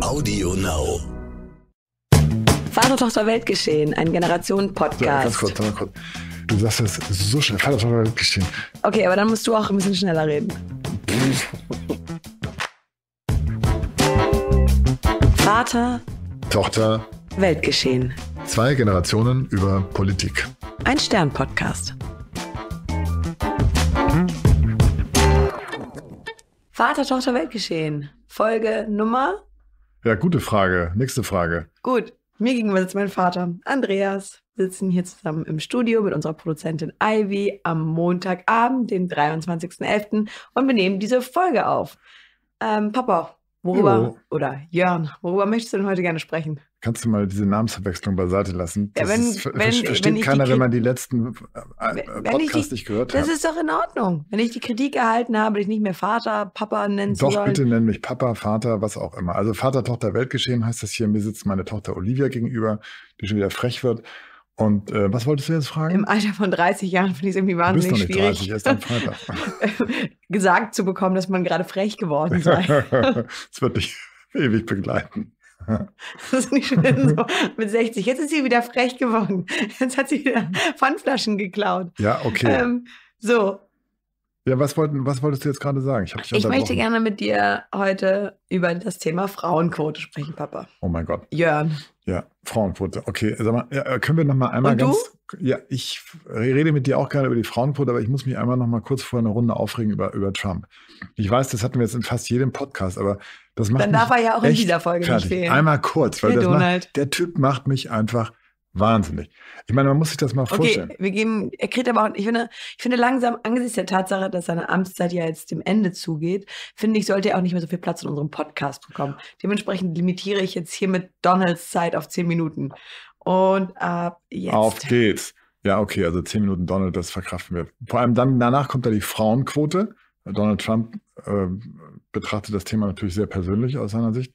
Audio Now. Vater, Tochter, Weltgeschehen, ein Generationen-Podcast. Ja, ganz kurz, ganz kurz. Du sagst das so schnell. Vater, Tochter, Weltgeschehen. Okay, aber dann musst du auch ein bisschen schneller reden. Vater, Tochter, Weltgeschehen. Zwei Generationen über Politik. Ein Stern-Podcast. Vater, Tochter, Weltgeschehen. Folge, Nummer? Ja, gute Frage. Nächste Frage. Gut. Mir gegenüber sitzt mein Vater, Andreas. Wir sitzen hier zusammen im Studio mit unserer Produzentin Ivy am Montagabend, den 23.11. und wir nehmen diese Folge auf. Ähm, Papa, worüber, jo. oder Jörn, worüber möchtest du denn heute gerne sprechen? Kannst du mal diese Namensverwechslung beiseite lassen? Das ja, wenn, ist, wenn, versteht wenn keiner, wenn man die letzten äh, Podcasts nicht gehört das hat. Das ist doch in Ordnung. Wenn ich die Kritik erhalten habe, dich nicht mehr Vater, Papa nennen doch, zu Doch, bitte nenn mich Papa, Vater, was auch immer. Also Vater, Tochter, Weltgeschehen heißt das hier. Mir sitzt meine Tochter Olivia gegenüber, die schon wieder frech wird. Und äh, was wolltest du jetzt fragen? Im Alter von 30 Jahren finde ich es irgendwie wahnsinnig du bist noch nicht schwierig. 30, erst am Freitag. gesagt zu bekommen, dass man gerade frech geworden sei. das wird dich ewig begleiten. Das ist nicht schön so mit 60. Jetzt ist sie wieder frech geworden. Jetzt hat sie wieder Pfandflaschen geklaut. Ja, okay. Ähm, so. Ja, was, wollten, was wolltest du jetzt gerade sagen? Ich, ich möchte gerne mit dir heute über das Thema Frauenquote sprechen, Papa. Oh mein Gott. Jörn. Ja, Frauenquote. Okay, sag mal, äh, können wir noch mal einmal Und ganz. Du? Ja, ich rede mit dir auch gerade über die Frauenquote, aber ich muss mich einmal noch mal kurz vor einer Runde aufregen über, über Trump. Ich weiß, das hatten wir jetzt in fast jedem Podcast, aber das macht Dann darf er ja auch in dieser Folge fertig. nicht fehlen. Einmal kurz, weil hey, macht, der Typ macht mich einfach Wahnsinnig. Ich meine, man muss sich das mal okay, vorstellen. Wir geben, er kriegt aber auch, ich finde, ich finde langsam, angesichts der Tatsache, dass seine Amtszeit ja jetzt dem Ende zugeht, finde ich, sollte er auch nicht mehr so viel Platz in unserem Podcast bekommen. Dementsprechend limitiere ich jetzt hier mit Donalds Zeit auf zehn Minuten. Und ab jetzt. Auf geht's. Ja, okay, also zehn Minuten Donald, das verkraften wir. Vor allem dann, danach kommt da die Frauenquote. Donald Trump äh, betrachtet das Thema natürlich sehr persönlich aus seiner Sicht.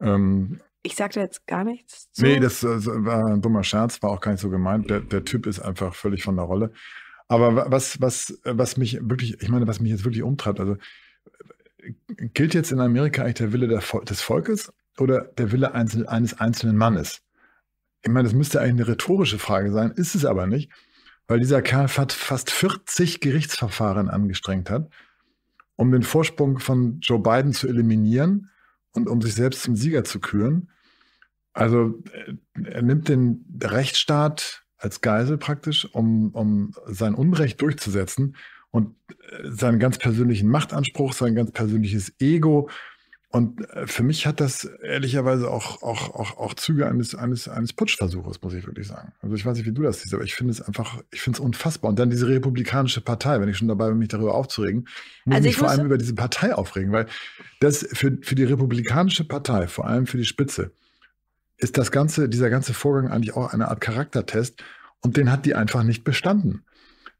Ähm, ich sagte jetzt gar nichts. Zu. Nee, das äh, war ein dummer Scherz, war auch gar nicht so gemeint. Der, der Typ ist einfach völlig von der Rolle. Aber was, was, was mich wirklich, ich meine, was mich jetzt wirklich umtreibt, also gilt jetzt in Amerika eigentlich der Wille der, des Volkes oder der Wille einzel, eines einzelnen Mannes? Ich meine, das müsste eigentlich eine rhetorische Frage sein, ist es aber nicht, weil dieser Kerl fast 40 Gerichtsverfahren angestrengt hat, um den Vorsprung von Joe Biden zu eliminieren und um sich selbst zum Sieger zu küren. Also äh, er nimmt den Rechtsstaat als Geisel praktisch, um, um sein Unrecht durchzusetzen und äh, seinen ganz persönlichen Machtanspruch, sein ganz persönliches Ego, und äh, für mich hat das ehrlicherweise auch, auch, auch, auch Züge eines, eines, eines Putschversuches, muss ich wirklich sagen. Also ich weiß nicht, wie du das siehst, aber ich finde es einfach, ich finde es unfassbar. Und dann diese Republikanische Partei, wenn ich schon dabei bin, mich darüber aufzuregen, muss also ich mich vor allem über diese Partei aufregen, weil das für, für die Republikanische Partei, vor allem für die Spitze, ist das ganze, dieser ganze Vorgang eigentlich auch eine Art Charaktertest und den hat die einfach nicht bestanden.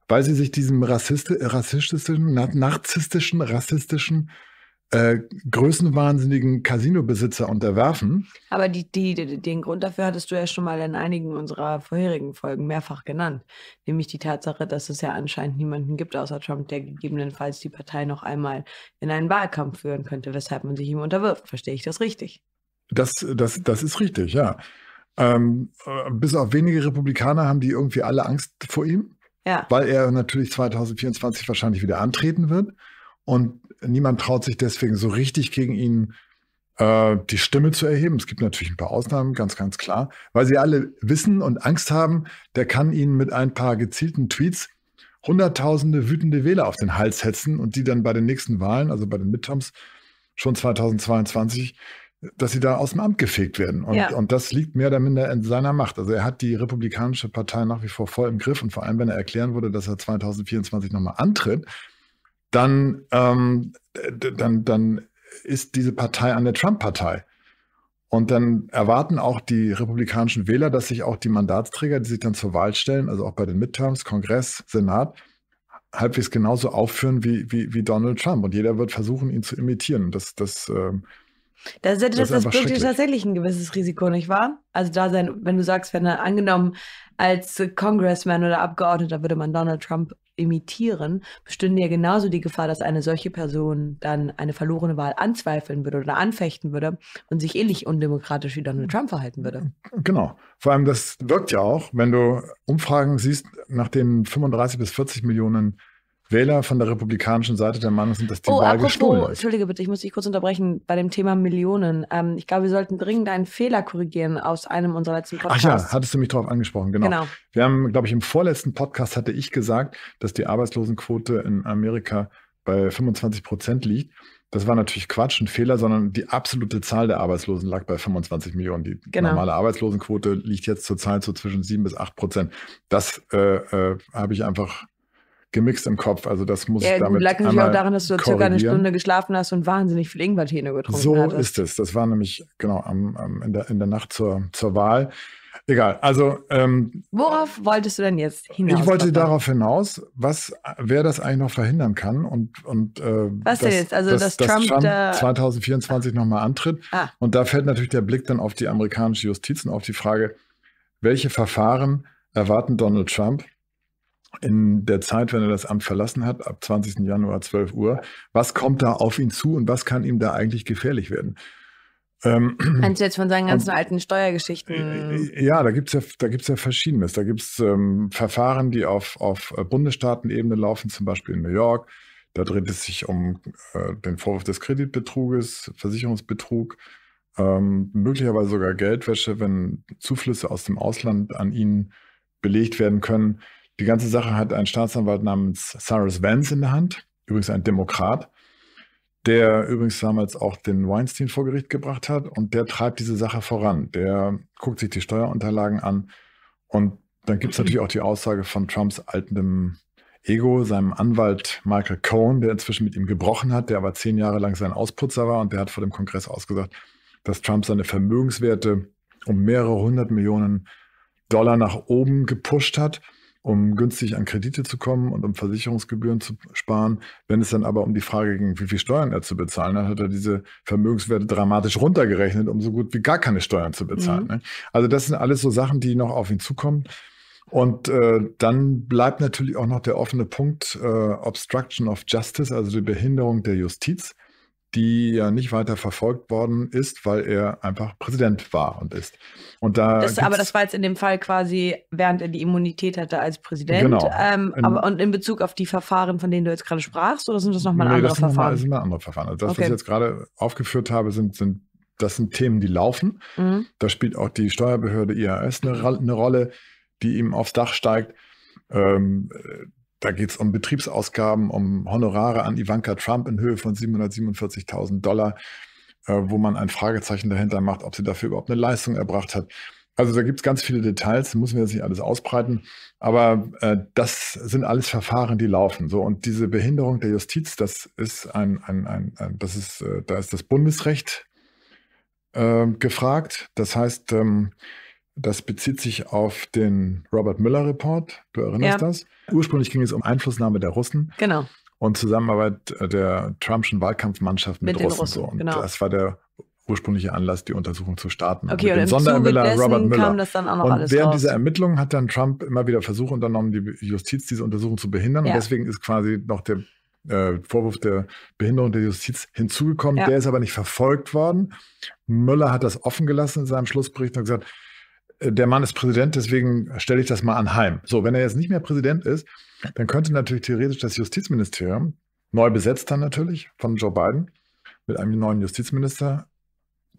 Weil sie sich diesem rassistischen, narzisstischen, rassistischen äh, größenwahnsinnigen Casino-Besitzer unterwerfen. Aber die, die, den Grund dafür hattest du ja schon mal in einigen unserer vorherigen Folgen mehrfach genannt, nämlich die Tatsache, dass es ja anscheinend niemanden gibt außer Trump, der gegebenenfalls die Partei noch einmal in einen Wahlkampf führen könnte, weshalb man sich ihm unterwirft. Verstehe ich das richtig? Das, das, das ist richtig, ja. Ähm, äh, bis auf wenige Republikaner haben die irgendwie alle Angst vor ihm, ja. weil er natürlich 2024 wahrscheinlich wieder antreten wird und niemand traut sich deswegen so richtig gegen ihn äh, die Stimme zu erheben. Es gibt natürlich ein paar Ausnahmen, ganz, ganz klar, weil sie alle wissen und Angst haben, der kann ihnen mit ein paar gezielten Tweets Hunderttausende wütende Wähler auf den Hals hetzen und die dann bei den nächsten Wahlen, also bei den Midterms, schon 2022, dass sie da aus dem Amt gefegt werden. Und, ja. und das liegt mehr oder minder in seiner Macht. Also er hat die Republikanische Partei nach wie vor voll im Griff und vor allem, wenn er erklären würde, dass er 2024 nochmal antritt, dann, ähm, dann, dann ist diese Partei an der Trump-Partei. Und dann erwarten auch die republikanischen Wähler, dass sich auch die Mandatsträger, die sich dann zur Wahl stellen, also auch bei den Midterms, Kongress, Senat, halbwegs genauso aufführen wie, wie, wie Donald Trump. Und jeder wird versuchen, ihn zu imitieren. Das, das, ähm, das, das, das, das birgt tatsächlich ein gewisses Risiko, nicht wahr? Also da sein, wenn du sagst, wenn er angenommen als Congressman oder Abgeordneter würde man Donald Trump imitieren, bestünde ja genauso die Gefahr, dass eine solche Person dann eine verlorene Wahl anzweifeln würde oder anfechten würde und sich ähnlich eh undemokratisch wie Donald Trump verhalten würde. Genau. Vor allem, das wirkt ja auch, wenn du Umfragen siehst, nach denen 35 bis 40 Millionen Wähler von der republikanischen Seite der Meinung sind, dass die oh, Wahl apropos, gestohlen ist. Entschuldige bitte, ich muss dich kurz unterbrechen bei dem Thema Millionen. Ähm, ich glaube, wir sollten dringend einen Fehler korrigieren aus einem unserer letzten Podcasts. Ach ja, hattest du mich darauf angesprochen, genau. genau. Wir haben, glaube ich, im vorletzten Podcast hatte ich gesagt, dass die Arbeitslosenquote in Amerika bei 25 Prozent liegt. Das war natürlich Quatsch, ein Fehler, sondern die absolute Zahl der Arbeitslosen lag bei 25 Millionen. Die genau. normale Arbeitslosenquote liegt jetzt zurzeit so zwischen 7 bis 8 Prozent. Das äh, äh, habe ich einfach gemixt im Kopf. Also das muss ja, ich damit lag natürlich auch daran, dass du circa eine Stunde geschlafen hast und wahnsinnig viel Ingwertee getrunken so hattest. ist es. Das war nämlich genau am, am, in, der, in der Nacht zur, zur Wahl. Egal, also. Ähm, Worauf wolltest du denn jetzt hinaus? Ich wollte darauf hinaus, was, wer das eigentlich noch verhindern kann und. und äh, was dass, jetzt? Also, dass, dass Trump, Trump da 2024 nochmal antritt. Ah. Und da fällt natürlich der Blick dann auf die amerikanische Justiz und auf die Frage, welche Verfahren erwarten Donald Trump in der Zeit, wenn er das Amt verlassen hat, ab 20. Januar 12 Uhr, was kommt da auf ihn zu und was kann ihm da eigentlich gefährlich werden? Ähm, Meinst du jetzt von seinen ganzen und, alten Steuergeschichten? Äh, äh, ja, da gibt es ja, da gibt's ja Verschiedenes. Da gibt es ähm, Verfahren, die auf, auf äh, Bundesstaatenebene laufen, zum Beispiel in New York. Da dreht es sich um äh, den Vorwurf des Kreditbetruges, Versicherungsbetrug, ähm, möglicherweise sogar Geldwäsche, wenn Zuflüsse aus dem Ausland an ihn belegt werden können. Die ganze Sache hat ein Staatsanwalt namens Cyrus Vance in der Hand, übrigens ein Demokrat, der übrigens damals auch den Weinstein vor Gericht gebracht hat und der treibt diese Sache voran. Der guckt sich die Steuerunterlagen an und dann gibt es natürlich auch die Aussage von Trumps altem Ego, seinem Anwalt Michael Cohen, der inzwischen mit ihm gebrochen hat, der aber zehn Jahre lang sein Ausputzer war und der hat vor dem Kongress ausgesagt, dass Trump seine Vermögenswerte um mehrere hundert Millionen Dollar nach oben gepusht hat um günstig an Kredite zu kommen und um Versicherungsgebühren zu sparen. Wenn es dann aber um die Frage ging, wie viel Steuern er zu bezahlen hat, hat er diese Vermögenswerte dramatisch runtergerechnet, um so gut wie gar keine Steuern zu bezahlen. Mhm. Ne? Also das sind alles so Sachen, die noch auf ihn zukommen. Und äh, dann bleibt natürlich auch noch der offene Punkt äh, Obstruction of Justice, also die Behinderung der Justiz die ja nicht weiter verfolgt worden ist, weil er einfach Präsident war und ist. Und da das, aber das war jetzt in dem Fall quasi, während er die Immunität hatte als Präsident. Genau. Ähm, in, aber, und in Bezug auf die Verfahren, von denen du jetzt gerade sprachst, oder sind das nochmal nee, andere das Verfahren? Das sind mal andere Verfahren. Also das, okay. was ich jetzt gerade aufgeführt habe, sind, sind, das sind Themen, die laufen. Mhm. Da spielt auch die Steuerbehörde IAS eine, eine Rolle, die ihm aufs Dach steigt. Ähm, da geht es um Betriebsausgaben, um Honorare an Ivanka Trump in Höhe von 747.000 Dollar, äh, wo man ein Fragezeichen dahinter macht, ob sie dafür überhaupt eine Leistung erbracht hat. Also da gibt es ganz viele Details, müssen wir jetzt nicht alles ausbreiten, aber äh, das sind alles Verfahren, die laufen. So und diese Behinderung der Justiz, das ist ein, ein, ein, ein das ist, äh, da ist das Bundesrecht äh, gefragt. Das heißt, ähm, das bezieht sich auf den Robert Müller Report. Du erinnerst ja. das? Ursprünglich ging es um Einflussnahme der Russen. Genau. Und Zusammenarbeit der Trumpschen Wahlkampfmannschaft mit, mit Russen. Russen Und genau. das war der ursprüngliche Anlass, die Untersuchung zu starten. Okay, und, Sonderermittler Robert Müller. und während raus. dieser Ermittlungen hat dann Trump immer wieder Versuche unternommen, die Justiz diese Untersuchung zu behindern. Ja. Und deswegen ist quasi noch der äh, Vorwurf der Behinderung der Justiz hinzugekommen. Ja. Der ist aber nicht verfolgt worden. Müller hat das offen gelassen in seinem Schlussbericht und gesagt, der Mann ist Präsident, deswegen stelle ich das mal anheim. So, wenn er jetzt nicht mehr Präsident ist, dann könnte natürlich theoretisch das Justizministerium, neu besetzt dann natürlich von Joe Biden, mit einem neuen Justizminister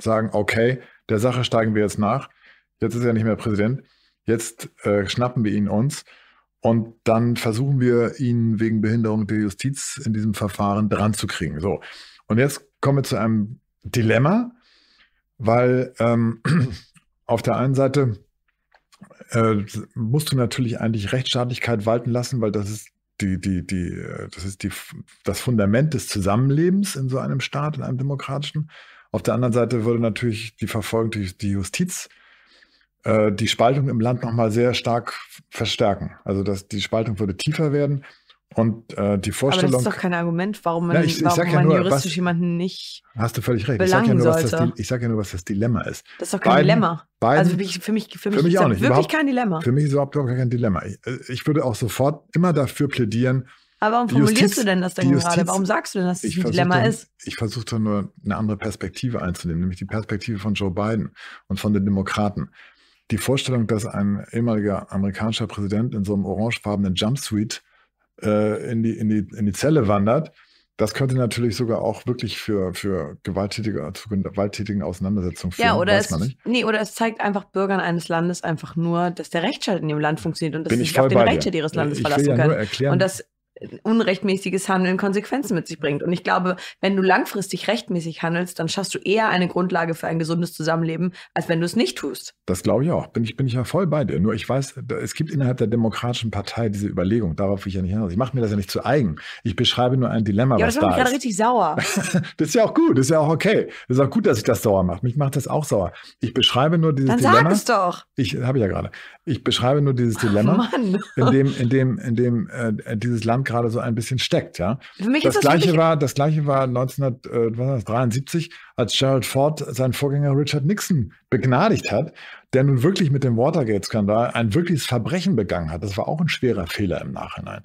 sagen, okay, der Sache steigen wir jetzt nach. Jetzt ist er nicht mehr Präsident. Jetzt äh, schnappen wir ihn uns und dann versuchen wir ihn wegen Behinderung der Justiz in diesem Verfahren dran zu kriegen. So. Und jetzt kommen wir zu einem Dilemma, weil ähm, auf der einen Seite äh, musst du natürlich eigentlich Rechtsstaatlichkeit walten lassen, weil das ist die, die, die, äh, das ist die, das Fundament des Zusammenlebens in so einem Staat, in einem demokratischen. Auf der anderen Seite würde natürlich die Verfolgung durch die Justiz äh, die Spaltung im Land nochmal sehr stark verstärken. Also dass die Spaltung würde tiefer werden und äh, die Vorstellung. Aber das ist doch kein Argument, warum man, na, ich, ich warum ja man nur, juristisch was, jemanden nicht. Hast du völlig recht. Ich sage ja, nur, was das, sag ja nur, was das Dilemma ist. Das ist doch kein beiden, Dilemma. Beiden, also für mich, für mich, für für mich ist auch nicht. wirklich kein Dilemma. Für mich ist überhaupt gar kein Dilemma. Ich, äh, ich, würde auch sofort immer dafür plädieren. Aber warum formulierst Justiz, du denn das denn Justiz, gerade? Warum sagst du denn, dass das ein Dilemma dann, ist? Ich versuche doch nur eine andere Perspektive einzunehmen, nämlich die Perspektive von Joe Biden und von den Demokraten. Die Vorstellung, dass ein ehemaliger amerikanischer Präsident in so einem orangefarbenen Jumpsuit äh, in, die, in, die, in die Zelle wandert. Das könnte natürlich sogar auch wirklich für, für gewalttätige, zu gewalttätigen Auseinandersetzungen führen. Ja, oder es, nee, oder es zeigt einfach Bürgern eines Landes einfach nur, dass der Rechtsstaat in dem Land funktioniert und dass sie sich auf den Rechtsstaat ihres äh, Landes ich verlassen ja können. Erklären, und das, unrechtmäßiges Handeln Konsequenzen mit sich bringt. Und ich glaube, wenn du langfristig rechtmäßig handelst, dann schaffst du eher eine Grundlage für ein gesundes Zusammenleben, als wenn du es nicht tust. Das glaube ich auch. Bin ich, bin ich ja voll bei dir. Nur ich weiß, es gibt innerhalb der Demokratischen Partei diese Überlegung, darauf will ich ja nicht hinaus. Ich mache mir das ja nicht zu eigen. Ich beschreibe nur ein Dilemma, ja, was da ist. Ja, das macht mich gerade richtig sauer. das ist ja auch gut, das ist ja auch okay. Das ist auch gut, dass ich das sauer mache. Mich macht das auch sauer. Ich beschreibe nur dieses dann Dilemma. Dann sag es doch. Ich habe ja gerade. Ich beschreibe nur dieses Dilemma, oh, in dem, in dem, in dem äh, dieses Land gerade so ein bisschen steckt. Ja? Für mich das, ist das gleiche war, das gleiche war 1973, äh, als Gerald Ford seinen Vorgänger Richard Nixon begnadigt hat, der nun wirklich mit dem Watergate-Skandal ein wirkliches Verbrechen begangen hat. Das war auch ein schwerer Fehler im Nachhinein.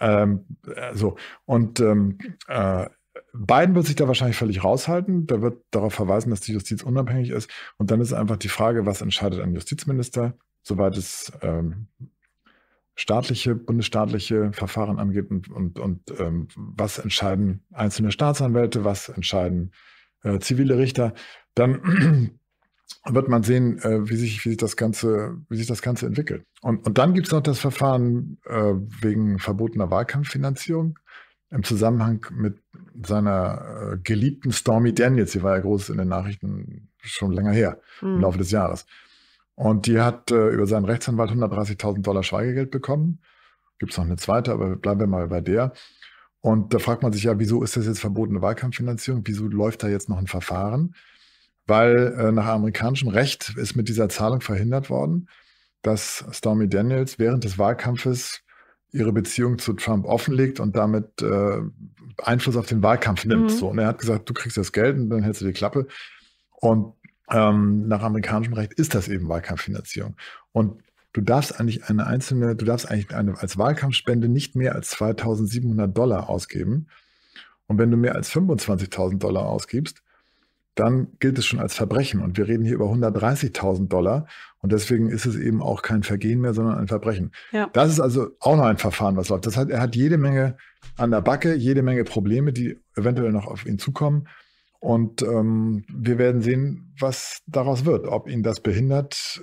Ähm, äh, so. Und ähm, äh, Biden wird sich da wahrscheinlich völlig raushalten. Der wird darauf verweisen, dass die Justiz unabhängig ist. Und dann ist einfach die Frage, was entscheidet ein Justizminister, soweit es ähm, staatliche, bundesstaatliche Verfahren angeht und, und, und ähm, was entscheiden einzelne Staatsanwälte, was entscheiden äh, zivile Richter, dann wird man sehen, äh, wie, sich, wie, sich das Ganze, wie sich das Ganze entwickelt. Und, und dann gibt es noch das Verfahren äh, wegen verbotener Wahlkampffinanzierung im Zusammenhang mit seiner äh, geliebten Stormy Daniels. Sie war ja groß in den Nachrichten schon länger her, mhm. im hm. Laufe des Jahres. Und die hat äh, über seinen Rechtsanwalt 130.000 Dollar Schweigegeld bekommen. Gibt es noch eine zweite, aber bleiben wir mal bei der. Und da fragt man sich ja, wieso ist das jetzt verbotene Wahlkampffinanzierung? Wieso läuft da jetzt noch ein Verfahren? Weil äh, nach amerikanischem Recht ist mit dieser Zahlung verhindert worden, dass Stormy Daniels während des Wahlkampfes ihre Beziehung zu Trump offenlegt und damit äh, Einfluss auf den Wahlkampf nimmt. Mhm. So. Und er hat gesagt, du kriegst das Geld und dann hältst du die Klappe. Und ähm, nach amerikanischem Recht ist das eben Wahlkampffinanzierung. Und du darfst eigentlich eine einzelne, du darfst eigentlich eine, als Wahlkampfspende nicht mehr als 2700 Dollar ausgeben. Und wenn du mehr als 25.000 Dollar ausgibst, dann gilt es schon als Verbrechen. Und wir reden hier über 130.000 Dollar. Und deswegen ist es eben auch kein Vergehen mehr, sondern ein Verbrechen. Ja. Das ist also auch noch ein Verfahren, was läuft. Das heißt, er hat jede Menge an der Backe, jede Menge Probleme, die eventuell noch auf ihn zukommen. Und ähm, wir werden sehen, was daraus wird, ob ihn das behindert,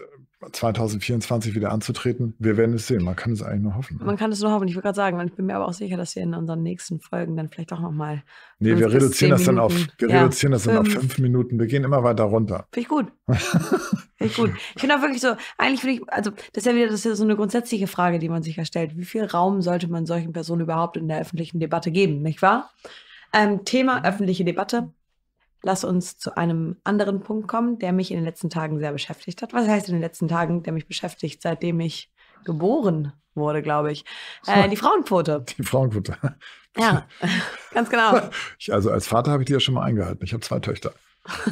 2024 wieder anzutreten. Wir werden es sehen. Man kann es eigentlich nur hoffen. Man kann es nur hoffen. Ich würde gerade sagen, ich bin mir aber auch sicher, dass wir in unseren nächsten Folgen dann vielleicht auch nochmal. Nee, wir reduzieren das dann auf, wir ja, reduzieren das fünf. dann auf fünf Minuten. Wir gehen immer weiter runter. Finde ich gut. finde ich gut. Ich finde auch wirklich so, eigentlich finde ich, also das ist ja wieder das ist so eine grundsätzliche Frage, die man sich ja stellt. Wie viel Raum sollte man solchen Personen überhaupt in der öffentlichen Debatte geben, nicht wahr? Ähm, Thema mhm. öffentliche Debatte lass uns zu einem anderen Punkt kommen, der mich in den letzten Tagen sehr beschäftigt hat. Was heißt in den letzten Tagen, der mich beschäftigt, seitdem ich geboren wurde, glaube ich. Äh, die Frauenquote. Die Frauenquote. Ja, ganz genau. Ich, also als Vater habe ich die ja schon mal eingehalten. Ich habe zwei Töchter.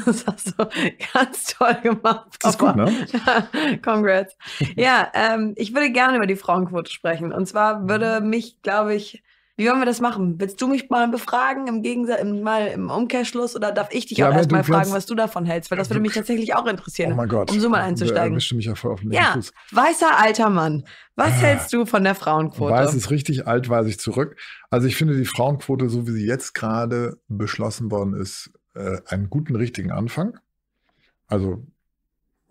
Das hast du ganz toll gemacht. Papa. Das ist gut, ne? Congrats. Ja, ähm, ich würde gerne über die Frauenquote sprechen. Und zwar würde mhm. mich, glaube ich, wie wollen wir das machen? Willst du mich mal befragen, im Gegensatz, mal im Umkehrschluss, oder darf ich dich ja, auch erstmal fragen, was du davon hältst? Weil das würde mich tatsächlich auch interessieren, oh mein Gott. um so mal äh, einzusteigen. Da mich ja voll auf den ja, Fuß. weißer alter Mann. Was ah. hältst du von der Frauenquote? Weiß ist richtig alt, weiß ich zurück. Also ich finde die Frauenquote, so wie sie jetzt gerade beschlossen worden ist, äh, einen guten, richtigen Anfang. Also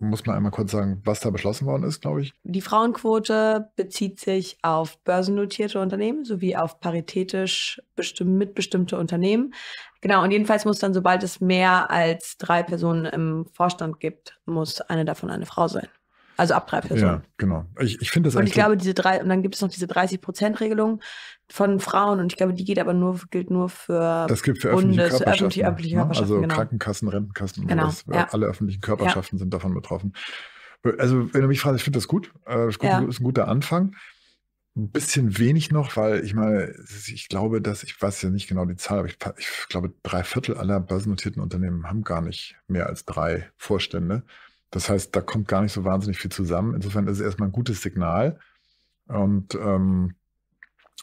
muss man einmal kurz sagen, was da beschlossen worden ist, glaube ich. Die Frauenquote bezieht sich auf börsennotierte Unternehmen sowie auf paritätisch mitbestimmte Unternehmen. Genau, und jedenfalls muss dann, sobald es mehr als drei Personen im Vorstand gibt, muss eine davon eine Frau sein. Also ab drei Personen. Ja, genau. Ich, ich finde das Und ich glaube, diese drei, und dann gibt es noch diese 30-Prozent-Regelung von Frauen und ich glaube, die geht aber nur, gilt nur für Das gilt für öffentliche Bundes, Körperschaften. Öffentliche, öffentliche Körperschaften ne? Also genau. Krankenkassen, Rentenkassen, genau, das, ja. alle öffentlichen Körperschaften ja. sind davon betroffen. Also, wenn du mich fragst, ich finde das gut. Das äh, ist, gut, ja. ist ein guter Anfang. Ein bisschen wenig noch, weil ich meine, ich glaube, dass, ich weiß ja nicht genau die Zahl, aber ich, ich glaube, drei Viertel aller börsennotierten Unternehmen haben gar nicht mehr als drei Vorstände. Das heißt, da kommt gar nicht so wahnsinnig viel zusammen. Insofern ist es erstmal ein gutes Signal. Und ähm,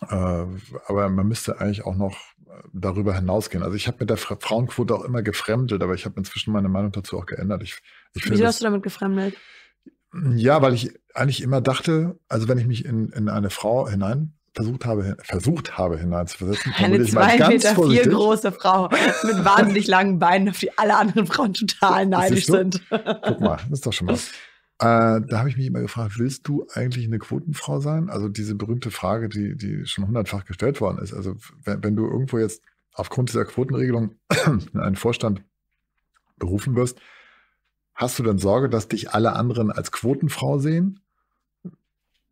äh, aber man müsste eigentlich auch noch äh, darüber hinausgehen. Also ich habe mit der Fra Frauenquote auch immer gefremdelt, aber ich habe inzwischen meine Meinung dazu auch geändert. Ich, ich Wieso hast du damit gefremdelt? Ja, weil ich eigentlich immer dachte, also wenn ich mich in, in eine Frau hinein versucht habe, versucht habe hineinzuversetzen. Eine zwei Meter vorsichtig. vier große Frau mit wahnsinnig langen Beinen, auf die alle anderen Frauen total neidisch sind. Guck mal, das ist doch schon was. Äh, da habe ich mich immer gefragt, willst du eigentlich eine Quotenfrau sein? Also diese berühmte Frage, die, die schon hundertfach gestellt worden ist. Also wenn, wenn du irgendwo jetzt aufgrund dieser Quotenregelung in einen Vorstand berufen wirst, hast du dann Sorge, dass dich alle anderen als Quotenfrau sehen?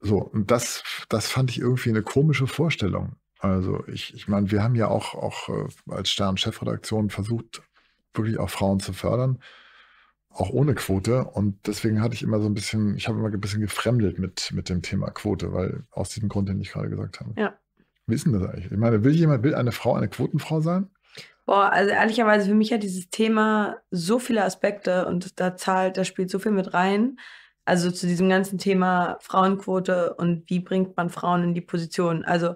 So, und das, das fand ich irgendwie eine komische Vorstellung. Also ich, ich meine, wir haben ja auch, auch äh, als Stern-Chefredaktion versucht, wirklich auch Frauen zu fördern, auch ohne Quote. Und deswegen hatte ich immer so ein bisschen, ich habe immer ein bisschen gefremdelt mit, mit dem Thema Quote, weil aus diesem Grund, den ich gerade gesagt habe. Ja. Wie ist denn das eigentlich? Ich meine, will jemand, will eine Frau eine Quotenfrau sein? Boah, also ehrlicherweise für mich hat dieses Thema so viele Aspekte und da zahlt, da spielt so viel mit rein. Also zu diesem ganzen Thema Frauenquote und wie bringt man Frauen in die Position. Also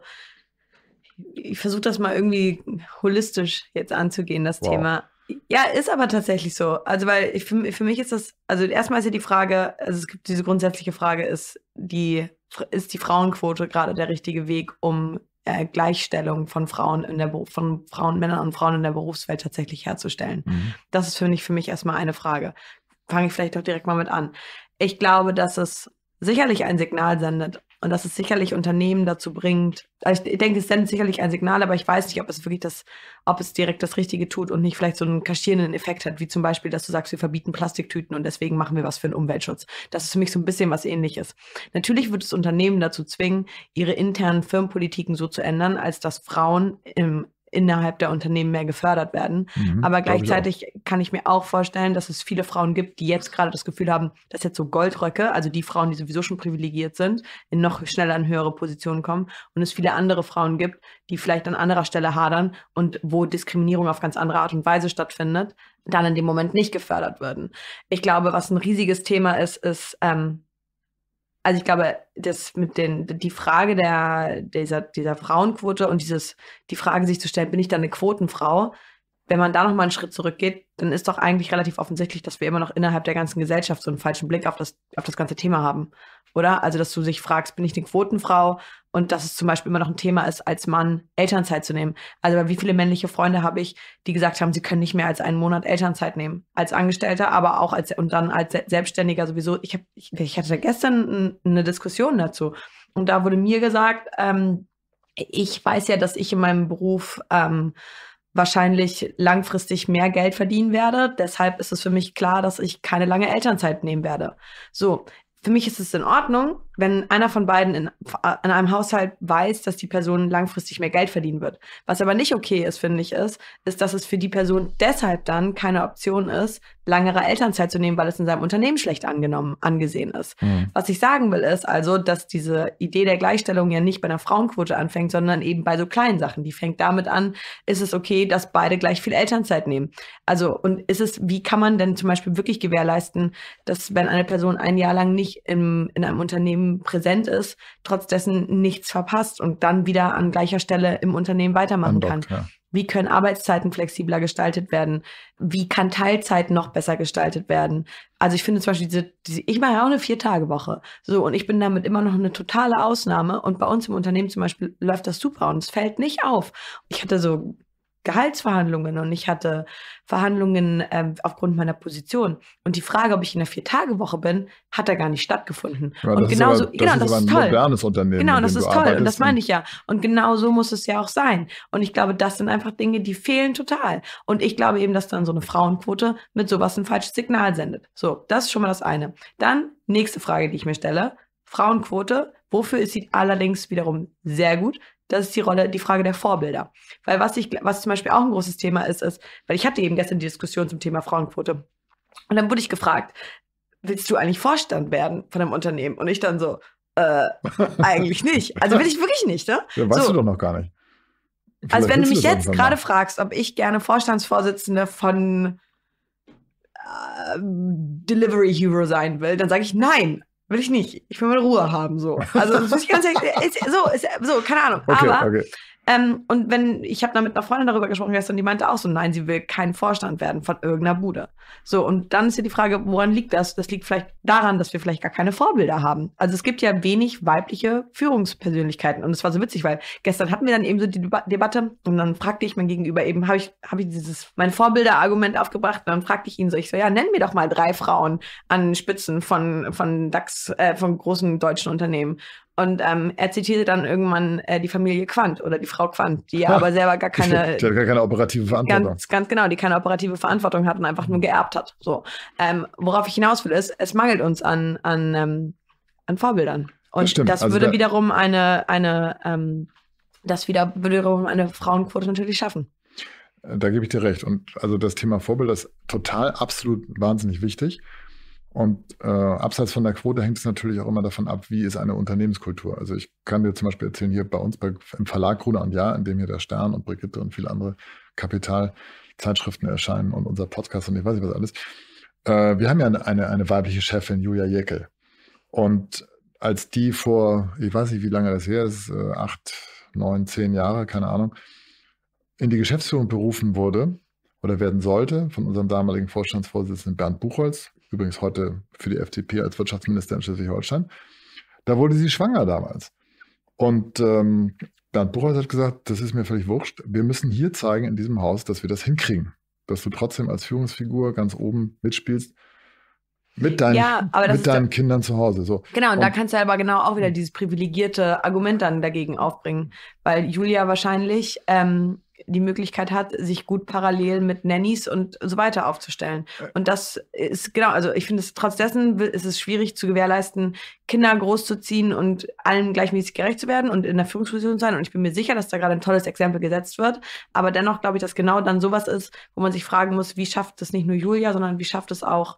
ich versuche das mal irgendwie holistisch jetzt anzugehen, das wow. Thema. Ja, ist aber tatsächlich so. Also, weil ich, für, für mich ist das, also erstmal ist ja die Frage, also es gibt diese grundsätzliche Frage, ist die, ist die Frauenquote gerade der richtige Weg, um äh, Gleichstellung von Frauen in der von Frauen, Männern und Frauen in der Berufswelt tatsächlich herzustellen? Mhm. Das ist für mich, für mich erstmal eine Frage. Fange ich vielleicht doch direkt mal mit an ich glaube, dass es sicherlich ein Signal sendet und dass es sicherlich Unternehmen dazu bringt. Also ich denke, es sendet sicherlich ein Signal, aber ich weiß nicht, ob es wirklich das, ob es direkt das Richtige tut und nicht vielleicht so einen kaschierenden Effekt hat, wie zum Beispiel, dass du sagst, wir verbieten Plastiktüten und deswegen machen wir was für den Umweltschutz. Das ist für mich so ein bisschen was ähnliches. Natürlich wird es Unternehmen dazu zwingen, ihre internen Firmenpolitiken so zu ändern, als dass Frauen im innerhalb der Unternehmen mehr gefördert werden. Mhm, Aber gleichzeitig ich kann ich mir auch vorstellen, dass es viele Frauen gibt, die jetzt gerade das Gefühl haben, dass jetzt so Goldröcke, also die Frauen, die sowieso schon privilegiert sind, in noch schneller in höhere Positionen kommen und es viele andere Frauen gibt, die vielleicht an anderer Stelle hadern und wo Diskriminierung auf ganz andere Art und Weise stattfindet, dann in dem Moment nicht gefördert würden. Ich glaube, was ein riesiges Thema ist, ist ähm, also ich glaube, das mit den, die Frage der, dieser, dieser Frauenquote und dieses, die Frage sich zu stellen, bin ich dann eine Quotenfrau? Wenn man da nochmal einen Schritt zurückgeht, dann ist doch eigentlich relativ offensichtlich, dass wir immer noch innerhalb der ganzen Gesellschaft so einen falschen Blick auf das, auf das ganze Thema haben. Oder? Also, dass du dich fragst, bin ich eine Quotenfrau und dass es zum Beispiel immer noch ein Thema ist, als Mann Elternzeit zu nehmen. Also wie viele männliche Freunde habe ich, die gesagt haben, sie können nicht mehr als einen Monat Elternzeit nehmen. Als Angestellter, aber auch als und dann als Selbstständiger sowieso. Ich, hab, ich, ich hatte gestern eine Diskussion dazu und da wurde mir gesagt, ähm, ich weiß ja, dass ich in meinem Beruf ähm, wahrscheinlich langfristig mehr Geld verdienen werde. Deshalb ist es für mich klar, dass ich keine lange Elternzeit nehmen werde. So, für mich ist es in Ordnung, wenn einer von beiden in, in einem Haushalt weiß, dass die Person langfristig mehr Geld verdienen wird. Was aber nicht okay ist, finde ich, ist, ist, dass es für die Person deshalb dann keine Option ist, langere Elternzeit zu nehmen, weil es in seinem Unternehmen schlecht angenommen, angesehen ist. Mhm. Was ich sagen will, ist also, dass diese Idee der Gleichstellung ja nicht bei einer Frauenquote anfängt, sondern eben bei so kleinen Sachen. Die fängt damit an, ist es okay, dass beide gleich viel Elternzeit nehmen? Also, und ist es, wie kann man denn zum Beispiel wirklich gewährleisten, dass wenn eine Person ein Jahr lang nicht im, in einem Unternehmen Unternehmen präsent ist, trotz dessen nichts verpasst und dann wieder an gleicher Stelle im Unternehmen weitermachen Dock, kann. Ja. Wie können Arbeitszeiten flexibler gestaltet werden? Wie kann Teilzeit noch besser gestaltet werden? Also ich finde zum Beispiel, diese, diese ich mache ja auch eine Vier-Tage-Woche. So, und ich bin damit immer noch eine totale Ausnahme. Und bei uns im Unternehmen zum Beispiel läuft das super und es fällt nicht auf. Ich hatte so Gehaltsverhandlungen und ich hatte Verhandlungen ähm, aufgrund meiner Position. Und die Frage, ob ich in der Vier-Tage-Woche bin, hat da gar nicht stattgefunden. Ja, und genauso, aber, das genau, ist das ist, toll. modernes Unternehmen. Genau, das ist toll. Und das meine ich ja. Und genau so muss es ja auch sein. Und ich glaube, das sind einfach Dinge, die fehlen total. Und ich glaube eben, dass dann so eine Frauenquote mit sowas ein falsches Signal sendet. So, das ist schon mal das eine. Dann nächste Frage, die ich mir stelle. Frauenquote, Wofür ist sie allerdings wiederum sehr gut? Das ist die Rolle, die Frage der Vorbilder. Weil was ich, was zum Beispiel auch ein großes Thema ist, ist, weil ich hatte eben gestern die Diskussion zum Thema Frauenquote. Und dann wurde ich gefragt, willst du eigentlich Vorstand werden von einem Unternehmen? Und ich dann so, äh, eigentlich nicht. Also will ich wirklich nicht, ne? Ja, weißt so. du doch noch gar nicht. Also Vielleicht also wenn du mich jetzt gerade fragst, ob ich gerne Vorstandsvorsitzende von äh, Delivery Hero sein will, dann sage ich nein will ich nicht. Ich will meine Ruhe haben, so. Also, das muss ich ganz ehrlich, ist, so, ist, so, keine Ahnung. Okay, Aber okay. Ähm, und wenn, ich habe da mit einer Freundin darüber gesprochen gestern, die meinte auch so, nein, sie will kein Vorstand werden von irgendeiner Bude. So, und dann ist ja die Frage, woran liegt das? Das liegt vielleicht daran, dass wir vielleicht gar keine Vorbilder haben. Also es gibt ja wenig weibliche Führungspersönlichkeiten. Und es war so witzig, weil gestern hatten wir dann eben so die Deba Debatte und dann fragte ich mein Gegenüber eben, habe ich, hab ich dieses, mein Vorbilderargument aufgebracht und dann fragte ich ihn so, ich so, ja, nenn mir doch mal drei Frauen an Spitzen von, von DAX, äh, von großen deutschen Unternehmen. Und ähm, er zitierte dann irgendwann äh, die Familie Quandt oder die Frau Quandt, die ja aber selber gar keine, die, die gar keine operative Verantwortung ganz, ganz genau, die keine operative Verantwortung hat und einfach nur geerbt hat. So, ähm, worauf ich hinaus will, ist, es mangelt uns an, an, ähm, an Vorbildern. Und das, das also wiederum eine, eine ähm, das wieder, wiederum eine Frauenquote natürlich schaffen. Da gebe ich dir recht. Und also das Thema Vorbilder ist total absolut wahnsinnig wichtig. Und äh, abseits von der Quote hängt es natürlich auch immer davon ab, wie ist eine Unternehmenskultur. Also ich kann dir zum Beispiel erzählen, hier bei uns bei, im Verlag Ruder und Jahr, in dem hier der Stern und Brigitte und viele andere Kapitalzeitschriften erscheinen und unser Podcast und ich weiß nicht was alles. Äh, wir haben ja eine, eine, eine weibliche Chefin, Julia Jäckel. Und als die vor, ich weiß nicht, wie lange das her ist, äh, acht, neun, zehn Jahre, keine Ahnung, in die Geschäftsführung berufen wurde oder werden sollte von unserem damaligen Vorstandsvorsitzenden Bernd Buchholz, übrigens heute für die FDP als Wirtschaftsminister in Schleswig-Holstein, da wurde sie schwanger damals. Und ähm, Bernd Buchholz hat gesagt, das ist mir völlig wurscht, wir müssen hier zeigen in diesem Haus, dass wir das hinkriegen, dass du trotzdem als Führungsfigur ganz oben mitspielst. Mit deinen, ja, mit deinen doch, Kindern zu Hause. So. Genau, und, und, da kannst du aber genau auch wieder hm. dieses privilegierte Argument dann dagegen aufbringen, weil Julia wahrscheinlich ähm, die Möglichkeit hat, sich gut parallel mit Nannies und so weiter aufzustellen. Äh. Und das ist genau, also ich finde es trotz ist es schwierig zu gewährleisten, Kinder großzuziehen und allen gleichmäßig gerecht zu werden und in der Führungsposition zu sein. Und ich bin mir sicher, dass da gerade ein tolles Exempel gesetzt wird. Aber dennoch glaube ich, dass genau dann sowas ist, wo man sich fragen muss, wie schafft es nicht nur Julia, sondern wie schafft es auch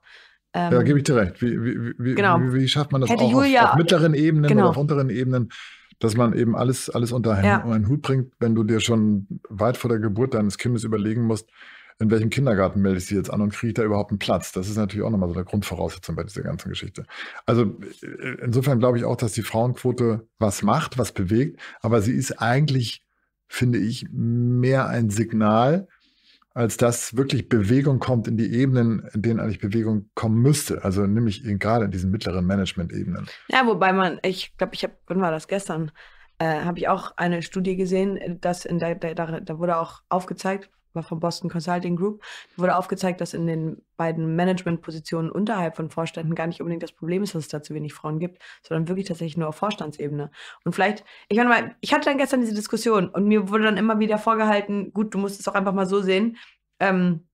ähm, ja, gebe ich dir recht. Wie, wie, wie, genau. wie, schafft man das Hätte auch Julia, auf, auf mittleren Ebenen genau. oder auf unteren Ebenen, dass man eben alles, alles unter ja. einen Hut bringt, wenn du dir schon weit vor der Geburt deines Kindes überlegen musst, in welchem Kindergarten melde ich sie jetzt an und kriege ich da überhaupt einen Platz? Das ist natürlich auch nochmal so eine Grundvoraussetzung bei dieser ganzen Geschichte. Also äh, insofern glaube ich auch, dass die Frauenquote was macht, was bewegt, aber sie ist eigentlich, finde ich, mehr ein Signal, als dass wirklich Bewegung kommt in die Ebenen, in denen eigentlich Bewegung kommen müsste. Also nämlich in, gerade in diesen mittleren Management-Ebenen. Ja, wobei man, ich glaube, ich habe, wann war das gestern? Äh, habe ich auch eine Studie gesehen, äh, dass in der, der, da wurde auch aufgezeigt, war von Boston Consulting Group, wurde aufgezeigt, dass in den beiden Managementpositionen unterhalb von Vorständen gar nicht unbedingt das Problem ist, dass es da zu wenig Frauen gibt, sondern wirklich tatsächlich nur auf Vorstandsebene. Und vielleicht, ich meine mal, ich hatte dann gestern diese Diskussion und mir wurde dann immer wieder vorgehalten, gut, du musst es auch einfach mal so sehen, ähm,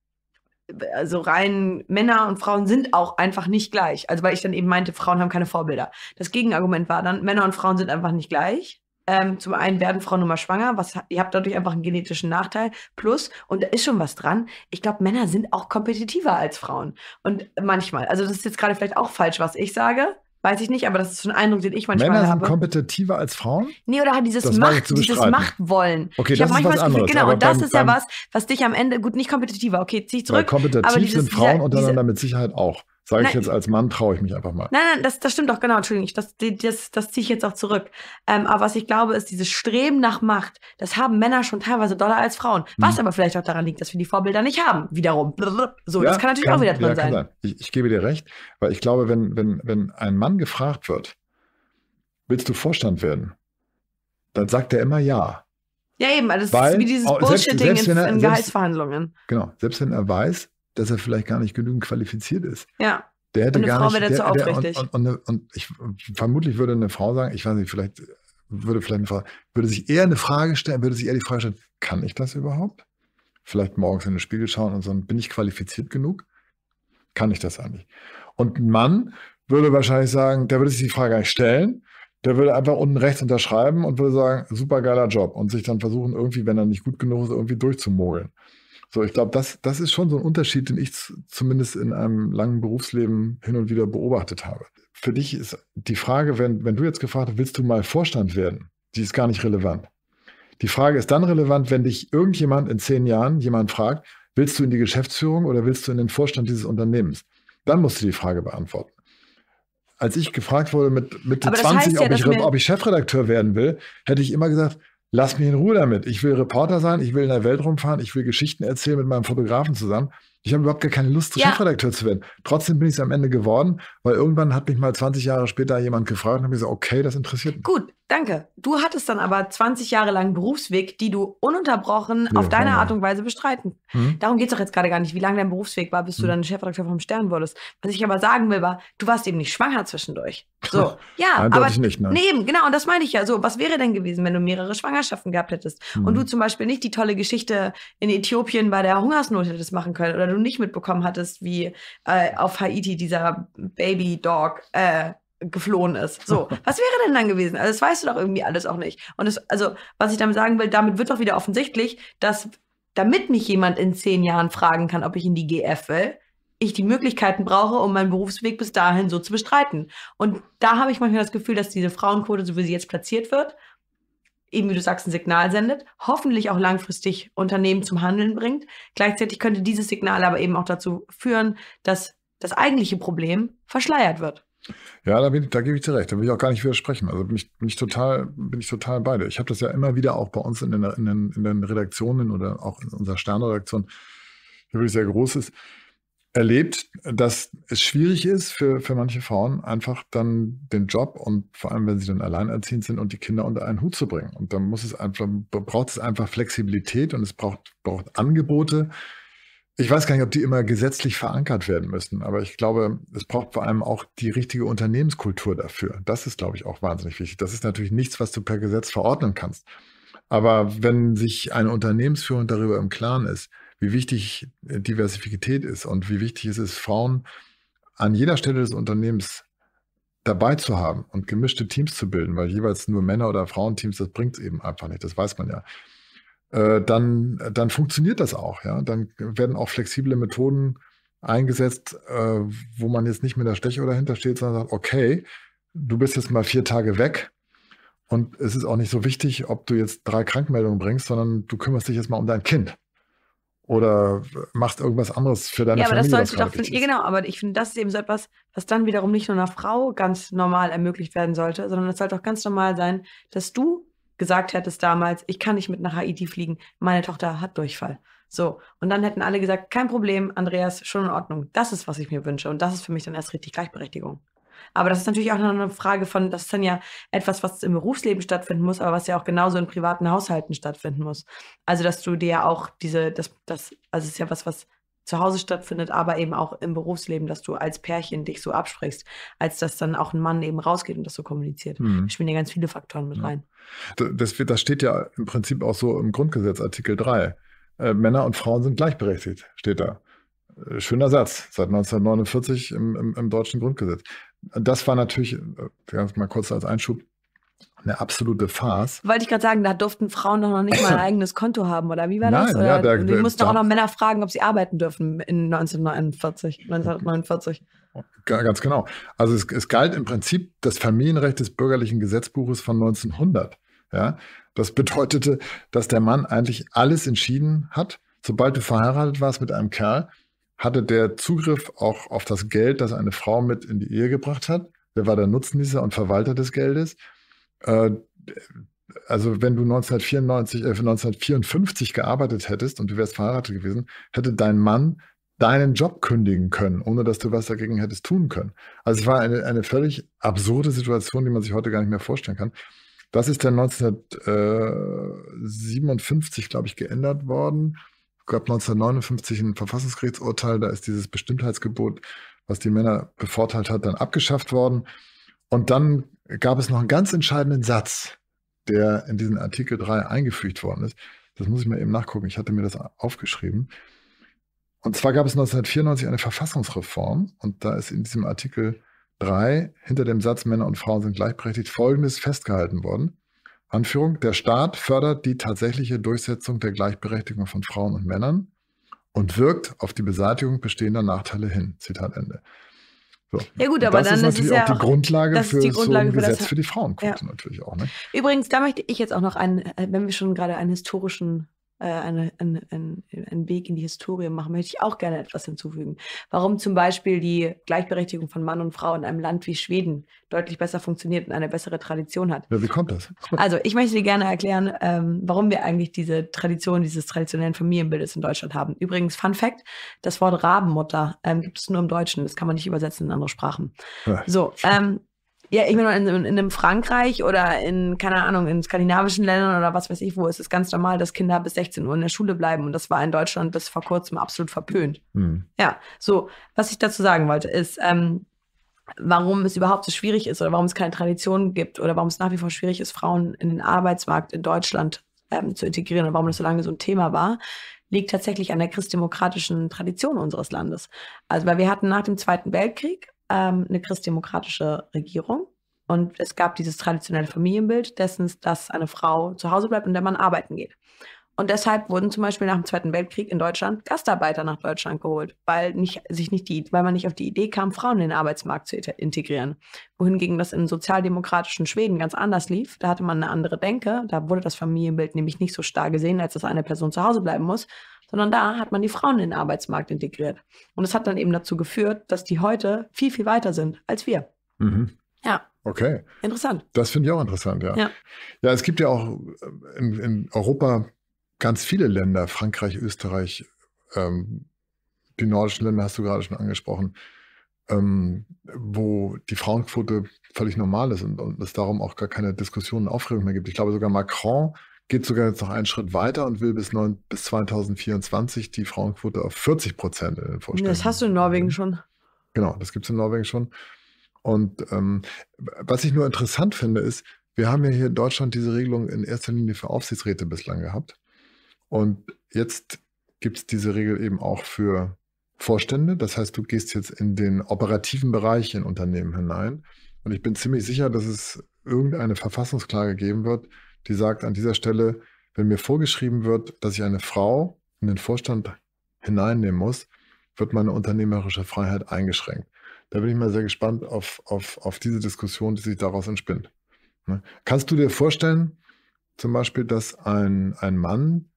also rein Männer und Frauen sind auch einfach nicht gleich. Also weil ich dann eben meinte, Frauen haben keine Vorbilder. Das Gegenargument war dann, Männer und Frauen sind einfach nicht gleich. Ähm, zum einen werden Frauen nun mal schwanger, was, ihr habt dadurch einfach einen genetischen Nachteil. Plus, und da ist schon was dran, ich glaube, Männer sind auch kompetitiver als Frauen. Und manchmal, also das ist jetzt gerade vielleicht auch falsch, was ich sage, weiß ich nicht, aber das ist schon ein Eindruck, den ich manchmal Männer habe. Männer sind kompetitiver als Frauen? Nee, oder halt dieses Macht, dieses Machtwollen. Okay, ich das ist manchmal was das Gefühl, anderes, genau, und das beim, ist ja was, was dich am Ende, gut, nicht kompetitiver, okay, zieh ich zurück. Weil kompetitiv aber dieses, sind Frauen dieser, untereinander diese, mit Sicherheit auch. Sage ich jetzt als Mann, traue ich mich einfach mal. Nein, nein, das, das stimmt doch genau, Entschuldigung. Das, das, das ziehe ich jetzt auch zurück. Ähm, aber was ich glaube, ist, dieses Streben nach Macht, das haben Männer schon teilweise doller als Frauen. Hm. Was mhm. aber vielleicht auch daran liegt, dass wir die Vorbilder nicht haben, wiederum. So, ja, das kann natürlich kann, auch wieder drin ja, sein. sein. Ich, ich, gebe dir recht, weil ich glaube, wenn, wenn, wenn ein Mann gefragt wird, willst du Vorstand werden? Dann sagt er immer ja. Ja, eben, das weil, ist wie dieses Bullshitting selbst, selbst er, in, in selbst, Genau, selbst wenn er weiß, dass er vielleicht gar nicht genügend qualifiziert ist. Ja. Der hätte und eine gar Frau wäre dazu der, der, Und, und, und, und, ich, vermutlich würde eine Frau sagen, ich weiß nicht, vielleicht würde vielleicht eine Frau, würde sich eher eine Frage stellen, würde sich eher die Frage stellen, kann ich das überhaupt? Vielleicht morgens in den Spiegel schauen und sagen, bin ich qualifiziert genug? Kann ich das eigentlich? Und ein Mann würde wahrscheinlich sagen, der würde sich die Frage nicht stellen, der würde einfach unten rechts unterschreiben und würde sagen, super geiler Job und sich dann versuchen, irgendwie, wenn er nicht gut genug ist, irgendwie durchzumogeln. So, ich glaube, das, das ist schon so ein Unterschied, den ich zumindest in einem langen Berufsleben hin und wieder beobachtet habe. Für dich ist die Frage, wenn, wenn du jetzt gefragt hast, willst du mal Vorstand werden, die ist gar nicht relevant. Die Frage ist dann relevant, wenn dich irgendjemand in zehn Jahren jemand fragt, willst du in die Geschäftsführung oder willst du in den Vorstand dieses Unternehmens? Dann musst du die Frage beantworten als ich gefragt wurde mit Mitte 20, ja, ob, ich, ob, ich, Chefredakteur werden will, hätte ich immer gesagt, Lass mich in Ruhe damit. Ich will Reporter sein, ich will in der Welt rumfahren, ich will Geschichten erzählen mit meinem Fotografen zusammen. Ich habe überhaupt gar keine Lust, ja. Chefredakteur zu werden. Trotzdem bin ich es am Ende geworden, weil irgendwann hat mich mal 20 Jahre später jemand gefragt und habe gesagt, okay, das interessiert mich. Gut, danke. Du hattest dann aber 20 Jahre lang Berufsweg, die du ununterbrochen ja, auf deine Art und Weise bestreiten. Mhm. Darum geht es doch jetzt gerade gar nicht, wie lange dein Berufsweg war, bis du hm. dann Chefredakteur vom Stern wurdest. Was ich aber sagen will, war, du warst eben nicht schwanger zwischendurch. So, ja, aber nicht, nein. eben, genau, und das meine ich ja so. Was wäre denn gewesen, wenn du mehrere Schwangerschaften gehabt hättest mhm. und du hm. zum Beispiel nicht die tolle Geschichte in Äthiopien bei der Hungersnot hättest machen können oder du nicht mitbekommen hattest, wie äh, auf Haiti dieser Baby Dog äh, geflohen ist. So, was wäre denn dann gewesen? Also das weißt du doch irgendwie alles auch nicht. Und es, also, was ich damit sagen will, damit wird doch wieder offensichtlich, dass damit mich jemand in zehn Jahren fragen kann, ob ich in die GF will, ich die Möglichkeiten brauche, um meinen Berufsweg bis dahin so zu bestreiten. Und da habe ich manchmal das Gefühl, dass diese Frauenquote, so wie sie jetzt platziert wird, eben wie du sagst, ein Signal sendet, hoffentlich auch langfristig Unternehmen zum Handeln bringt. Gleichzeitig könnte dieses Signal aber eben auch dazu führen, dass das eigentliche Problem verschleiert wird. Ja, da, bin, da gebe ich dir recht. Da will ich auch gar nicht widersprechen. Also bin ich, bin ich total, bin ich total bei dir. Ich habe das ja immer wieder auch bei uns in den, in den, in den Redaktionen oder auch in unserer Sternredaktion, die wirklich sehr groß ist erlebt, dass es schwierig ist für, für manche Frauen, einfach dann den Job und vor allem, wenn sie dann alleinerziehend sind und die Kinder unter einen Hut zu bringen. Und dann muss es einfach, braucht es einfach Flexibilität und es braucht, braucht Angebote. Ich weiß gar nicht, ob die immer gesetzlich verankert werden müssen, aber ich glaube, es braucht vor allem auch die richtige Unternehmenskultur dafür. Das ist, glaube ich, auch wahnsinnig wichtig. Das ist natürlich nichts, was du per Gesetz verordnen kannst. Aber wenn sich eine Unternehmensführung darüber im Klaren ist, wie wichtig äh, Diversität ist und wie wichtig es ist, Frauen an jeder Stelle des Unternehmens dabei zu haben und gemischte Teams zu bilden, weil jeweils nur Männer- oder Frauenteams, das bringt es eben einfach nicht, das weiß man ja. Äh, dann, dann funktioniert das auch, ja. Dann werden auch flexible Methoden eingesetzt, äh, wo man jetzt nicht mit der Stechuhr dahinter steht, sondern sagt, okay, du bist jetzt mal vier Tage weg und es ist auch nicht so wichtig, ob du jetzt drei Krankmeldungen bringst, sondern du kümmerst dich jetzt mal um dein Kind oder machst irgendwas anderes für deine ja, Familie. Ja, aber das sollte doch, find, ja, genau, aber ich finde, das ist eben so etwas, was dann wiederum nicht nur einer Frau ganz normal ermöglicht werden sollte, sondern es sollte auch ganz normal sein, dass du gesagt hättest damals, ich kann nicht mit nach Haiti fliegen, meine Tochter hat Durchfall. So, und dann hätten alle gesagt, kein Problem, Andreas, schon in Ordnung. Das ist, was ich mir wünsche und das ist für mich dann erst richtig Gleichberechtigung. Aber das ist natürlich auch noch eine Frage von, das ist dann ja etwas, was im Berufsleben stattfinden muss, aber was ja auch genauso in privaten Haushalten stattfinden muss. Also, dass du dir ja auch diese, das, das, also es ist ja was, was zu Hause stattfindet, aber eben auch im Berufsleben, dass du als Pärchen dich so absprichst, als dass dann auch ein Mann eben rausgeht und das so kommuniziert. Mhm. Da spielen ja ganz viele Faktoren mit ja. rein. Das, das steht ja im Prinzip auch so im Grundgesetz, Artikel 3. Äh, Männer und Frauen sind gleichberechtigt, steht da. Äh, schöner Satz, seit 1949 im, im, im deutschen Grundgesetz das war natürlich, ganz äh, mal kurz als Einschub, eine absolute Farce. Wollte ich gerade sagen, da durften Frauen doch noch nicht mal ein eigenes Konto haben, oder wie war Nein, das? Oder ja, da, die mussten da, auch noch Männer fragen, ob sie arbeiten dürfen in 1949. 1949. Ganz genau. Also es, es galt im Prinzip das Familienrecht des bürgerlichen Gesetzbuches von 1900. Ja, das bedeutete, dass der Mann eigentlich alles entschieden hat. Sobald du verheiratet warst mit einem Kerl, hatte der Zugriff auch auf das Geld, das eine Frau mit in die Ehe gebracht hat? Wer war der Nutznießer und Verwalter des Geldes? Äh, also wenn du 1994, äh, 1954 gearbeitet hättest und du wärst verheiratet gewesen, hätte dein Mann deinen Job kündigen können, ohne dass du was dagegen hättest tun können. Also es war eine, eine völlig absurde Situation, die man sich heute gar nicht mehr vorstellen kann. Das ist dann 1957, glaube ich, geändert worden gab 1959 ein Verfassungsgerichtsurteil, da ist dieses Bestimmtheitsgebot, was die Männer bevorteilt hat, dann abgeschafft worden. Und dann gab es noch einen ganz entscheidenden Satz, der in diesen Artikel 3 eingefügt worden ist. Das muss ich mal eben nachgucken. Ich hatte mir das aufgeschrieben. Und zwar gab es 1994 eine Verfassungsreform und da ist in diesem Artikel 3 hinter dem Satz Männer und Frauen sind gleichberechtigt Folgendes festgehalten worden. Anführung, der Staat fördert die tatsächliche Durchsetzung der Gleichberechtigung von Frauen und Männern und wirkt auf die Beseitigung bestehender Nachteile hin. Zitat Ende. So. Ja gut, aber das dann ist natürlich ist es auch ja die auch, Grundlage für die Grundlage so ein für Gesetz das, für die Frauenquote ja. natürlich auch. Ne? Übrigens, da möchte ich jetzt auch noch einen, äh, wenn wir schon gerade einen historischen äh, einen ein, Weg in die Historie machen, möchte ich auch gerne etwas hinzufügen. Warum zum Beispiel die Gleichberechtigung von Mann und Frau in einem Land wie Schweden deutlich besser funktioniert und eine bessere Tradition hat. Ja, wie kommt das? Also ich möchte dir gerne erklären, ähm, warum wir eigentlich diese Tradition, dieses traditionellen Familienbildes in Deutschland haben. Übrigens, Fun Fact, das Wort Rabenmutter ähm, gibt es nur im Deutschen, das kann man nicht übersetzen in andere Sprachen. Ja. So, ähm, ja, ich meine, in, in, einem Frankreich oder in, keine Ahnung, in skandinavischen Ländern oder was weiß ich wo, ist es ganz normal, dass Kinder bis 16 Uhr in der Schule bleiben. Und das war in Deutschland bis vor kurzem absolut verpönt. Mhm. Ja, so, was ich dazu sagen wollte, ist, ähm, warum es überhaupt so schwierig ist oder warum es keine Tradition gibt oder warum es nach wie vor schwierig ist, Frauen in den Arbeitsmarkt in Deutschland ähm, zu integrieren und warum das so lange so ein Thema war, liegt tatsächlich an der christdemokratischen Tradition unseres Landes. Also, weil wir hatten nach dem Zweiten Weltkrieg ähm, eine christdemokratische Regierung. Und es gab dieses traditionelle Familienbild, dessen, dass eine Frau zu Hause bleibt und der Mann arbeiten geht. Und deshalb wurden zum Beispiel nach dem Zweiten Weltkrieg in Deutschland Gastarbeiter nach Deutschland geholt, weil, nicht, sich nicht die, weil man nicht auf die Idee kam, Frauen in den Arbeitsmarkt zu integrieren. Wohingegen das in sozialdemokratischen Schweden ganz anders lief. Da hatte man eine andere Denke. Da wurde das Familienbild nämlich nicht so stark gesehen, als dass eine Person zu Hause bleiben muss, sondern da hat man die Frauen in den Arbeitsmarkt integriert. Und es hat dann eben dazu geführt, dass die heute viel, viel weiter sind als wir. Mhm. Ja. Okay. Interessant. Das finde ich auch interessant, ja. ja. Ja, es gibt ja auch äh, in, in Europa ganz viele Länder, Frankreich, Österreich, ähm, die nordischen Länder hast du gerade schon angesprochen, ähm, wo die Frauenquote völlig normal ist und, und, es darum auch gar keine Diskussion und Aufregung mehr gibt. Ich glaube, sogar Macron geht sogar jetzt noch einen Schritt weiter und will bis, 9, bis 2024 die Frauenquote auf 40 Prozent in den Vorständen. Das hast du in Norwegen schon. Genau, das gibt es in Norwegen schon. Und ähm, was ich nur interessant finde, ist, wir haben ja hier in Deutschland diese Regelung in erster Linie für Aufsichtsräte bislang gehabt. Und jetzt gibt es diese Regel eben auch für Vorstände. Das heißt, du gehst jetzt in den operativen Bereich in Unternehmen hinein. Und ich bin ziemlich sicher, dass es irgendeine Verfassungsklage geben wird, die sagt an dieser Stelle, wenn mir vorgeschrieben wird, dass ich eine Frau in den Vorstand hineinnehmen muss, wird meine unternehmerische Freiheit eingeschränkt. Da bin ich mal sehr gespannt auf, auf, auf diese Diskussion, die sich daraus entspinnt. Ne? Kannst du dir vorstellen, zum Beispiel, dass ein, ein Mann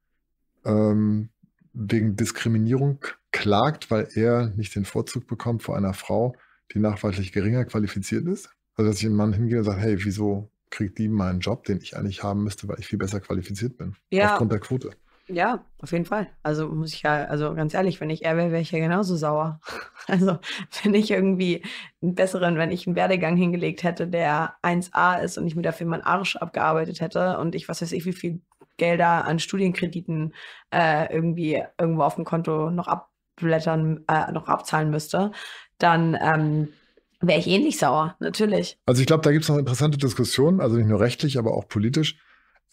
ähm, wegen Diskriminierung klagt, weil er nicht den Vorzug bekommt vor einer Frau, die nachweislich geringer qualifiziert ist. Also dass ich einen Mann hingehe und sage, hey, wieso kriegt die meinen Job, den ich eigentlich haben müsste, weil ich viel besser qualifiziert bin? Ja. Aufgrund der Quote. Ja, auf jeden Fall. Also muss ich ja, also ganz ehrlich, wenn ich er wäre, wäre ich ja genauso sauer. Also wenn ich irgendwie einen besseren, wenn ich einen Werdegang hingelegt hätte, der 1a ist und ich mir dafür meinen Arsch abgearbeitet hätte und ich was weiß ich, wie viel Gelder an Studienkrediten äh, irgendwie irgendwo auf dem Konto noch abblättern, äh, noch abzahlen müsste, dann ähm, wäre ich ähnlich sauer, natürlich. Also ich glaube, da gibt es noch interessante Diskussionen, also nicht nur rechtlich, aber auch politisch.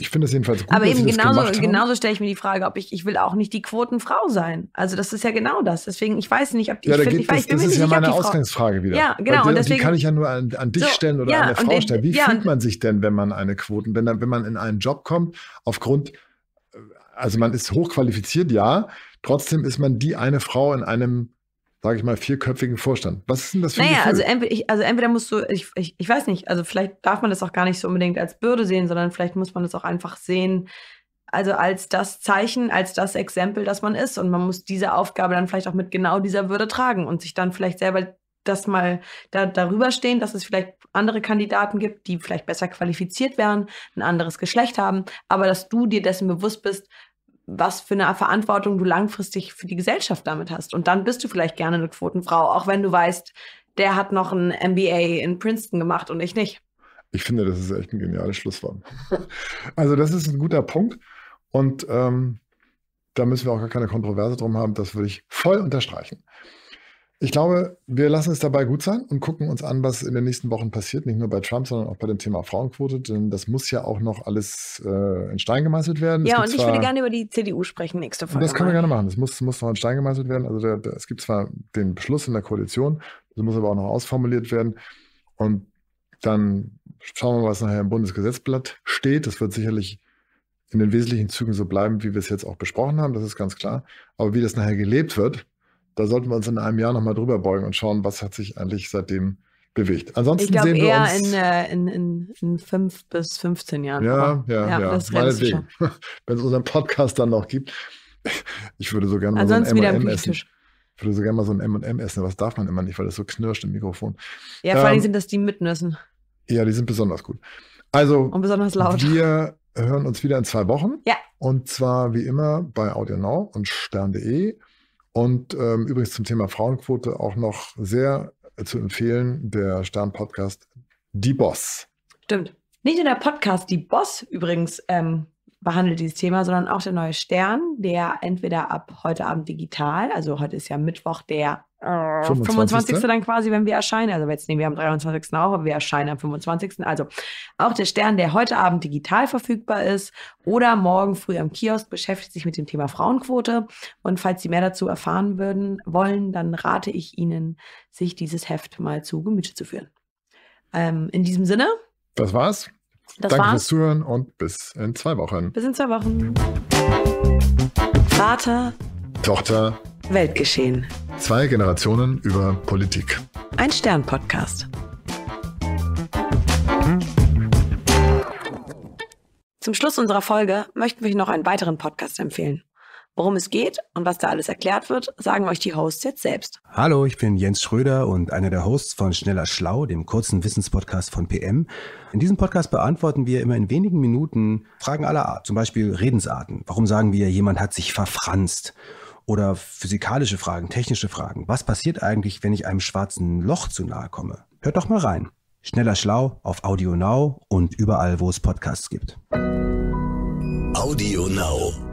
Ich finde es jedenfalls gut. Aber eben genauso, genauso stelle ich mir die Frage, ob ich, ich will auch nicht die Quotenfrau sein. Also das ist ja genau das. Deswegen, ich weiß nicht, ob die, ja, ich, find, ich das, weiß, ich das ist ja meine Ausgangsfrage Frau. wieder. Ja, genau. Weil, und deswegen, die kann ich ja nur an, an dich so, stellen oder ja, an der Frau stellen. Wie ja, fühlt man sich denn, wenn man eine Quoten, wenn, wenn man in einen Job kommt, aufgrund, äh, also man ist hochqualifiziert, ja, trotzdem ist man die eine Frau in einem sage ich mal, vierköpfigen Vorstand. Was ist denn das für ein Naja, Gefühl? also entweder, ich, also entweder musst du, ich, ich, ich weiß nicht, also vielleicht darf man das auch gar nicht so unbedingt als Bürde sehen, sondern vielleicht muss man das auch einfach sehen, also als das Zeichen, als das Exempel, das man ist. Und man muss diese Aufgabe dann vielleicht auch mit genau dieser Würde tragen und sich dann vielleicht selber das mal da, darüber stehen, dass es vielleicht andere Kandidaten gibt, die vielleicht besser qualifiziert wären, ein anderes Geschlecht haben, aber dass du dir dessen bewusst bist, was für eine Verantwortung du langfristig für die Gesellschaft damit hast. Und dann bist du vielleicht gerne eine Quotenfrau, auch wenn du weißt, der hat noch ein MBA in Princeton gemacht und ich nicht. Ich finde, das ist echt ein geniales Schlusswort. also das ist ein guter Punkt und ähm, da müssen wir auch gar keine Kontroverse drum haben. Das würde ich voll unterstreichen. Ich glaube, wir lassen es dabei gut sein und gucken uns an, was in den nächsten Wochen passiert. Nicht nur bei Trump, sondern auch bei dem Thema Frauenquote. Denn das muss ja auch noch alles äh, in Stein gemeißelt werden. Ja, und ich zwar, würde gerne über die CDU sprechen nächste Folge. Das können wir gerne machen. Das muss, muss noch in Stein gemeißelt werden. Also der, der, es gibt zwar den Beschluss in der Koalition, das muss aber auch noch ausformuliert werden. Und dann schauen wir mal, was nachher im Bundesgesetzblatt steht. Das wird sicherlich in den wesentlichen Zügen so bleiben, wie wir es jetzt auch besprochen haben. Das ist ganz klar. Aber wie das nachher gelebt wird, da sollten wir uns in einem Jahr nochmal drüber beugen und schauen, was hat sich eigentlich seitdem bewegt. Ansonsten ich sehen wir eher uns. eher äh, in, in, in, fünf bis 15 Jahren. Ja, ja, ja, ja. meinetwegen. Wenn es unseren Podcast dann noch gibt. Ich würde so gerne mal Ansonsten so ein M&M essen. Ich würde so gerne mal so ein M&M essen, aber das darf man immer nicht, weil das so knirscht im Mikrofon. Ja, vor allem ähm, sind das die Mitnüssen. Ja, die sind besonders gut. Also, Und besonders laut. wir hören uns wieder in zwei Wochen. Ja. Und zwar wie immer bei AudioNow und Stern.de. Und ähm, übrigens zum Thema Frauenquote auch noch sehr äh, zu empfehlen, der Stern-Podcast Die Boss. Stimmt. Nicht in der Podcast Die Boss übrigens ähm, behandelt dieses Thema, sondern auch der neue Stern, der entweder ab heute Abend digital, also heute ist ja Mittwoch, der äh, 25. 25. dann quasi, wenn wir erscheinen. Also jetzt nehmen wir am 23. auch, aber wir erscheinen am 25. Also auch der Stern, der heute Abend digital verfügbar ist oder morgen früh am Kiosk, beschäftigt sich mit dem Thema Frauenquote. Und falls Sie mehr dazu erfahren würden, wollen, dann rate ich Ihnen, sich dieses Heft mal zu Gemüte zu führen. Ähm, in diesem Sinne. Das war's. Das Danke war's. fürs Zuhören und bis in zwei Wochen. Bis in zwei Wochen. Vater, Tochter, Weltgeschehen. Zwei Generationen über Politik. Ein Stern-Podcast. Zum Schluss unserer Folge möchten wir noch einen weiteren Podcast empfehlen. Worum es geht und was da alles erklärt wird, sagen euch die Hosts jetzt selbst. Hallo, ich bin Jens Schröder und einer der Hosts von Schneller Schlau, dem kurzen Wissenspodcast von PM. In diesem Podcast beantworten wir immer in wenigen Minuten Fragen aller Art, zum Beispiel Redensarten. Warum sagen wir, jemand hat sich verfranst? Oder physikalische Fragen, technische Fragen. Was passiert eigentlich, wenn ich einem schwarzen Loch zu nahe komme? Hört doch mal rein. Schneller Schlau auf Audio Now und überall, wo es Podcasts gibt. Audio Now.